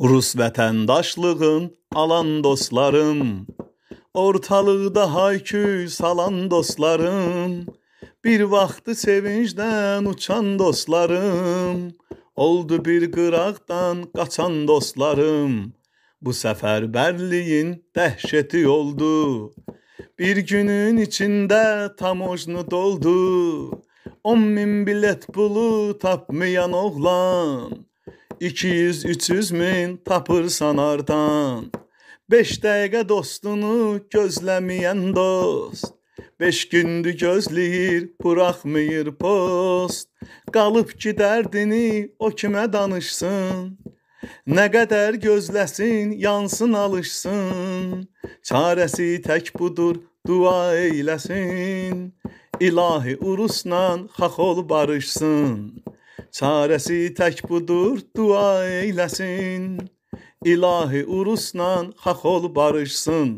Rus vətəndaşlığın alan dostlarım, ortalıqda hayküy salan dostlarım, bir vaxtı sevincdən uçan dostlarım, oldu bir qıraqdan qaçan dostlarım. Bu səfərbərliyin dəhşəti oldu. Bir günün içində tamojnu doldu. 10 min bilet pulu tapmayan oğlan 200-300 min tapırsan ardan. 5 dəqiqə dostunu gözləməyən dost. 5 gündür gözləyir, buraxmır post. Qalıb ki dərdini o kimə danışsın? Nə qədər gözləsin, yansın, alışsın. Çarəsi tək budur, dua eyləsin. İlahi urusla xaxol barışsın. Çarəsi tək budur, dua eyləsin. İlahi urusla xax ol barışsın.